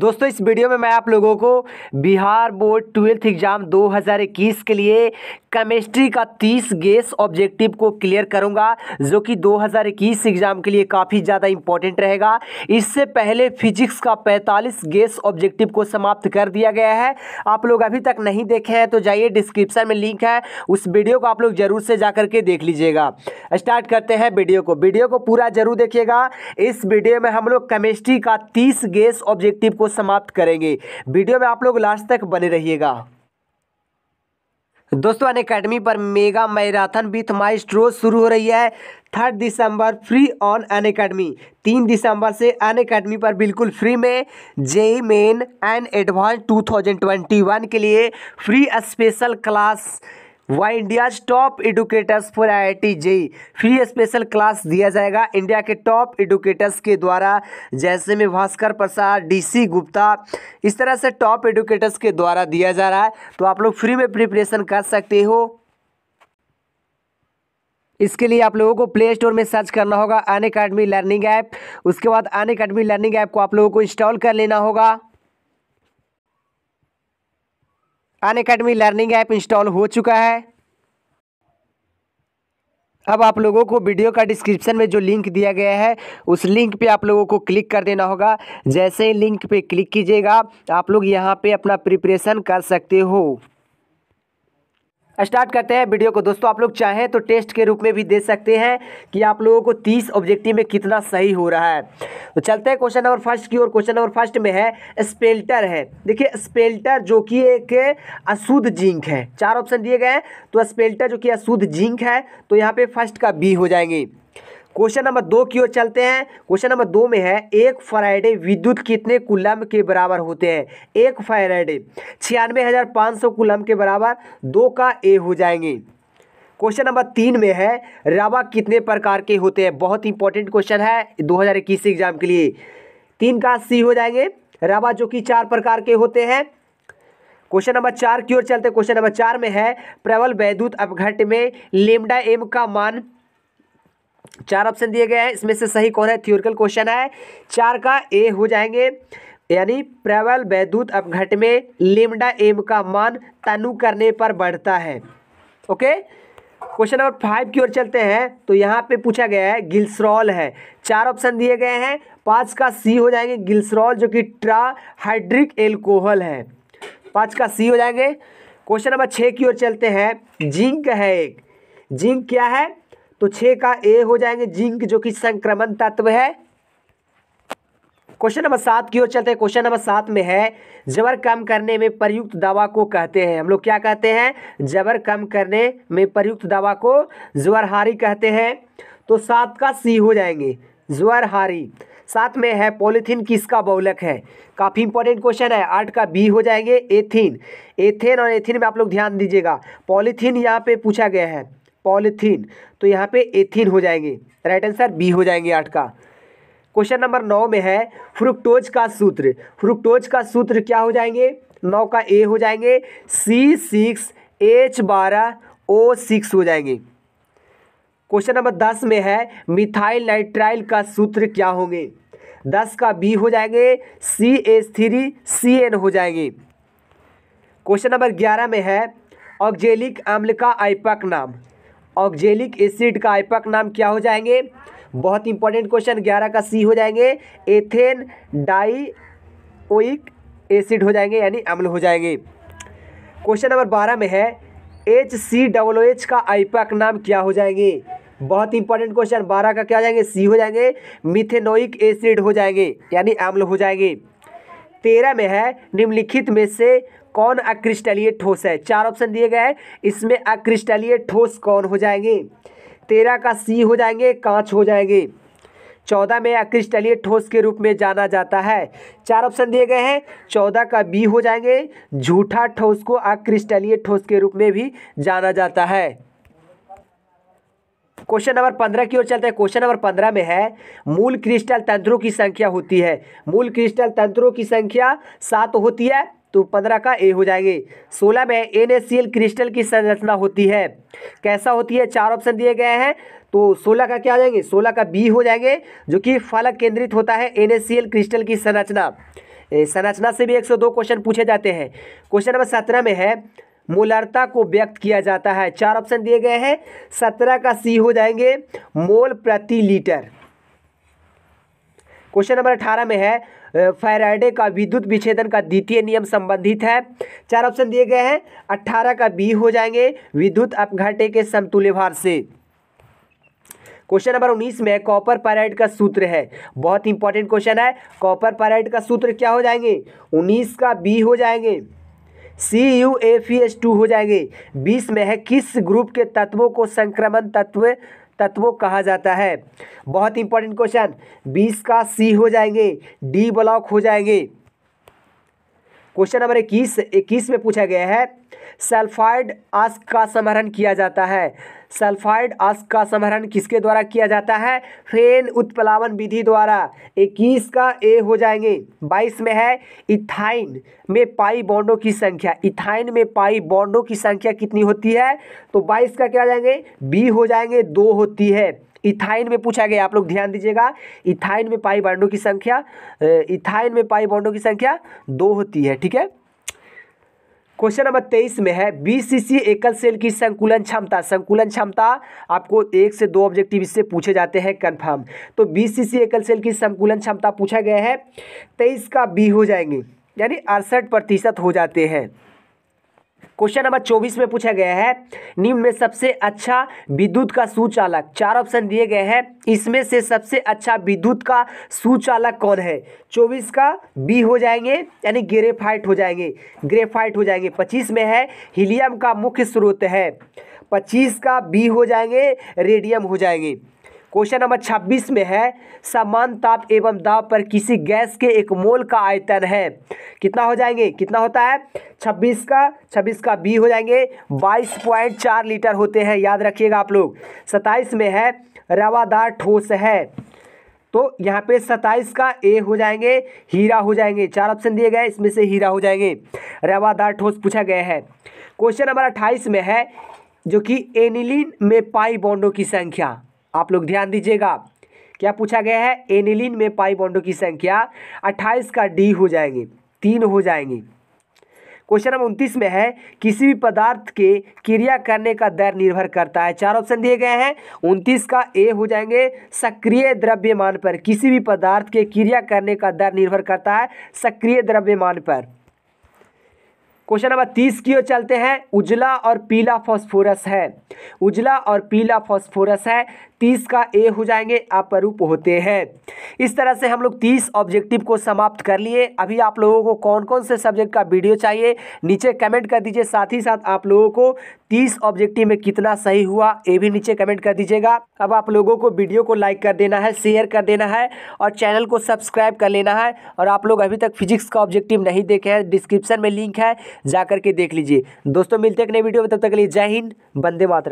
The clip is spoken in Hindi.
दोस्तों इस वीडियो में मैं आप लोगों को बिहार बोर्ड ट्वेल्थ एग्ज़ाम 2021 के लिए केमिस्ट्री का 30 गेस ऑब्जेक्टिव को क्लियर करूंगा जो कि 2021 एग्ज़ाम के लिए काफ़ी ज़्यादा इंपॉर्टेंट रहेगा इससे पहले फिजिक्स का 45 गेस ऑब्जेक्टिव को समाप्त कर दिया गया है आप लोग अभी तक नहीं देखे हैं तो जाइए डिस्क्रिप्शन में लिंक है उस वीडियो को आप लोग ज़रूर से जा के देख लीजिएगा स्टार्ट करते हैं वीडियो को वीडियो को पूरा जरूर देखिएगा इस वीडियो में हम लोग केमिस्ट्री का तीस गेस ऑब्जेक्टिव को समाप्त करेंगे वीडियो में आप लोग लास्ट तक बने रहिएगा दोस्तों अन अकेडमी पर मेगा मैराथन विथ माइस्ट्रो शुरू हो रही है थर्ड दिसंबर फ्री ऑन अन अकेडमी तीन दिसंबर से अन अकेडमी पर बिल्कुल फ्री में जेई मेन एंड एडवांस 2021 के लिए free special class why India's top educators for IIT JEE free special class दिया जाएगा इंडिया के टॉप एडुकेटर्स के द्वारा जैसे में भास्कर प्रसाद डीसी गुप्ता इस तरह से टॉप एडुकेटर्स के द्वारा दिया जा रहा है तो आप लोग फ्री में प्रिपरेशन कर सकते हो इसके लिए आप लोगों को प्ले स्टोर में सर्च करना होगा अन अकेडमी लर्निंग ऐप उसके बाद अन अकेडमी लर्निंग ऐप को आप लोगों को इंस्टॉल कर लेना होगा Unacademy learning app install हो चुका है अब आप लोगों को वीडियो का डिस्क्रिप्शन में जो लिंक दिया गया है उस लिंक पे आप लोगों को क्लिक कर देना होगा जैसे ही लिंक पे क्लिक कीजिएगा आप लोग यहाँ पे अपना प्रिपरेशन कर सकते हो स्टार्ट करते हैं वीडियो को दोस्तों आप लोग चाहें तो टेस्ट के रूप में भी दे सकते हैं कि आप लोगों को तीस ऑब्जेक्टिव में कितना सही हो रहा है तो चलते हैं क्वेश्चन नंबर फर्स्ट की ओर क्वेश्चन नंबर फर्स्ट में है स्पेल्टर है देखिए स्पेल्टर जो कि एक अशुद्ध जिंक है चार ऑप्शन दिए गए हैं तो स्पेल्टर जो कि अशुद्ध जिंक है तो यहाँ पे फर्स्ट का बी हो जाएंगे क्वेश्चन नंबर दो की ओर चलते हैं क्वेश्चन नंबर दो में है एक फ्राइडे विद्युत कितने कुलम के बराबर होते हैं एक फ्राइडे छियानवे हज़ार पाँच सौ कुलम के बराबर दो का ए हो जाएंगे क्वेश्चन नंबर तीन में है रवा कितने प्रकार के होते हैं बहुत इंपॉर्टेंट क्वेश्चन है 2021 एग्जाम के लिए तीन का सी हो जाएंगे रवा जो कि चार प्रकार के होते हैं क्वेश्चन नंबर चार की ओर चलते हैं क्वेश्चन नंबर चार में है प्रबल वैद्युत अपघट में लेमडा एम का मान चार ऑप्शन दिए गए हैं इसमें से सही कौन है थियोरिकल क्वेश्चन है चार का ए हो जाएंगे यानी प्रबल वैद्युत अपघट में लिमडा एम का मान तनु करने पर बढ़ता है ओके क्वेश्चन नंबर फाइव की ओर चलते हैं तो यहाँ पे पूछा गया है गिल्सरॉल है चार ऑप्शन दिए गए हैं पाँच का सी हो जाएंगे गिल्सरॉल जो कि ट्राहाइड्रिक एल्कोहल है पाँच का सी हो जाएंगे क्वेश्चन नंबर छः की ओर चलते हैं जिंक है एक जिंक क्या है तो छः का ए हो जाएंगे जिंक जो कि संक्रमण तत्व है क्वेश्चन नंबर सात की ओर चलते हैं क्वेश्चन नंबर सात में है जबर कम करने में प्रयुक्त दवा को कहते हैं हम लोग क्या कहते हैं जबर कम करने में प्रयुक्त दवा को ज्वरहारी कहते हैं तो सात का सी हो जाएंगे ज्वरहारी साथ में है पॉलीथीन किसका बहुलक है काफ़ी इंपॉर्टेंट क्वेश्चन है आठ का बी हो जाएंगे एथीन एथेन और एथीन में आप लोग ध्यान दीजिएगा पॉलीथीन यहाँ पे पूछा गया है पॉलिथीन तो यहाँ पे एथीन हो जाएंगे राइट आंसर बी हो जाएंगे आठ का क्वेश्चन नंबर नौ में है फ्रुक्टोज का सूत्र फ्रुक्टोज का सूत्र क्या हो जाएंगे नौ का ए हो जाएंगे सी सिक्स एच बारह ओ सिक्स हो जाएंगे क्वेश्चन नंबर दस में है मिथाइल नाइट्राइल का सूत्र क्या होंगे दस का बी हो जाएंगे C H three C N हो जाएंगे क्वेश्चन नंबर ग्यारह में है ऑक्जेलिक अम्ल का आईपक नाम ऑक्जेलिक एसिड का आईपक नाम क्या हो जाएंगे बहुत इंपॉर्टेंट क्वेश्चन ग्यारह का सी हो जाएंगे एथेन डाईओइक एसिड हो जाएंगे यानी अम्ल हो जाएंगे क्वेश्चन नंबर बारह में है H C double O H का आईपक नाम क्या हो जाएंगे बहुत इंपॉर्टेंट क्वेश्चन बारह का क्या हो जाएंगे सी हो जाएंगे मिथेनोइक एसिड हो जाएंगे यानी अम्ल हो जाएंगे तेरह में है निम्नलिखित में से कौन अक्रिस्टलीय ठोस है चार ऑप्शन दिए गए हैं इसमें अक्रिस्टलीय ठोस कौन हो जाएंगे तेरह का सी हो जाएंगे कांच हो जाएंगे चौदह में अक्रिस्टलीय ठोस के रूप में जाना जाता है चार ऑप्शन दिए गए हैं चौदह का बी हो जाएंगे झूठा ठोस को अक्रिस्टलीय ठोस के रूप में भी जाना जाता है क्वेश्चन नंबर पंद्रह की ओर चलते हैं क्वेश्चन नंबर पंद्रह में है मूल क्रिस्टल तंत्रों की संख्या होती है मूल क्रिस्टल तंत्रों की संख्या सात होती है तो पंद्रह का ए हो जाएंगे सोलह में एन क्रिस्टल की संरचना होती है कैसा होती है चार ऑप्शन दिए गए हैं तो सोलह का क्या आ जाएंगे सोलह का बी हो जाएंगे जो कि फलक केंद्रित होता है एन क्रिस्टल की संरचना संरचना से भी 102 क्वेश्चन पूछे जाते हैं क्वेश्चन नंबर सत्रह में है मोलरता को व्यक्त किया जाता है चार ऑप्शन दिए गए हैं सत्रह का सी हो जाएंगे मोल प्रति लीटर क्वेश्चन नंबर अठारह में है फैराडे का विद्युत विच्छेदन का द्वितीय नियम संबंधित है चार ऑप्शन दिए गए हैं अट्ठारह का बी हो जाएंगे विद्युत अपघाटे के समतुल्य भार से क्वेश्चन नंबर उन्नीस में कॉपर पैराइड का सूत्र है बहुत इंपॉर्टेंट क्वेश्चन है कॉपर पैराइड का सूत्र क्या हो जाएंगे उन्नीस का बी हो जाएंगे सी यू ए फी एस टू हो जाएंगे बीस में है किस ग्रुप के तत्वों को संक्रमण तत्व तत्वों कहा जाता है बहुत इंपॉर्टेंट क्वेश्चन बीस का सी हो जाएंगे डी ब्लॉक हो जाएंगे क्वेश्चन नंबर इक्कीस इक्कीस में पूछा गया है सल्फाइड आस का समरण किया जाता है सल्फाइड अस्क का समरण किसके द्वारा किया जाता है फेन उत्प्लावन विधि द्वारा 21 का ए हो जाएंगे 22 में है इथाइन में पाई बॉन्डों की संख्या इथाइन में पाई बॉन्डों की संख्या कितनी होती है तो 22 का क्या जाएंगे बी हो जाएंगे दो होती है इथाइन में पूछा गया आप लोग ध्यान दीजिएगा इथाइन में पाई बॉन्डों की संख्या इथाइन में पाई बॉन्डों की संख्या दो होती है ठीक है क्वेश्चन नंबर तेईस में है बीसीसी एकल सेल की संकुलन क्षमता संकुलन क्षमता आपको एक से दो ऑब्जेक्टिव इससे पूछे जाते हैं कन्फर्म तो बीसीसी एकल सेल की संकुलन क्षमता पूछा गया है तेईस का बी हो जाएंगे यानी अड़सठ प्रतिशत हो जाते हैं क्वेश्चन नंबर चौबीस में पूछा गया है निम्न में सबसे अच्छा विद्युत का सुचालक चार ऑप्शन दिए गए हैं इसमें से सबसे अच्छा विद्युत का सुचालक कौन है चौबीस का बी हो जाएंगे यानी ग्रेफाइट हो जाएंगे ग्रेफाइट हो जाएंगे पच्चीस में है हीलियम का मुख्य स्रोत है पच्चीस का बी हो जाएंगे रेडियम हो जाएंगे क्वेश्चन नंबर छब्बीस में है समान ताप एवं दाब पर किसी गैस के एक मोल का आयतन है कितना हो जाएंगे कितना होता है छब्बीस का छब्बीस का बी हो जाएंगे बाईस पॉइंट चार लीटर होते हैं याद रखिएगा आप लोग सत्ताईस में है रवादार ठोस है तो यहाँ पे सत्ताईस का ए हो जाएंगे हीरा हो जाएंगे चार ऑप्शन दिए गए इसमें से हीरा हो जाएंगे रवादार ठोस पूछा गया है क्वेश्चन नंबर अट्ठाईस में है जो कि एनिलिन में पाई बॉन्डों की संख्या आप लोग ध्यान दीजिएगा क्या पूछा गया है एनिलिन में पाई बॉन्डों की संख्या अट्ठाईस का डी हो जाएंगे तीन हो जाएंगे क्वेश्चन नंबर उनतीस में है किसी भी पदार्थ के क्रिया करने का दर निर्भर करता है चार ऑप्शन दिए गए हैं उनतीस का ए हो जाएंगे सक्रिय द्रव्यमान पर किसी भी पदार्थ के क्रिया करने का दर निर्भर करता है सक्रिय द्रव्यमान पर क्वेश्चन नंबर तीस की ओर चलते हैं उजला और पीला फॉस्फोरस है उजला और पीला फॉस्फोरस है तीस का ए हो जाएंगे अपरूप होते हैं इस तरह से हम लोग तीस ऑब्जेक्टिव को समाप्त कर लिए अभी आप लोगों को कौन कौन से सब्जेक्ट का वीडियो चाहिए नीचे कमेंट कर दीजिए साथ ही साथ आप लोगों को तीस ऑब्जेक्टिव में कितना सही हुआ ये भी नीचे कमेंट कर दीजिएगा अब आप लोगों को वीडियो को लाइक कर देना है शेयर कर देना है और चैनल को सब्सक्राइब कर लेना है और आप लोग अभी तक फिजिक्स का ऑब्जेक्टिव नहीं देखे हैं डिस्क्रिप्शन में लिंक है जा करके देख लीजिए दोस्तों मिलते हैं एक नई वीडियो में तब तक के लिए जय हिंद बंदे मातरम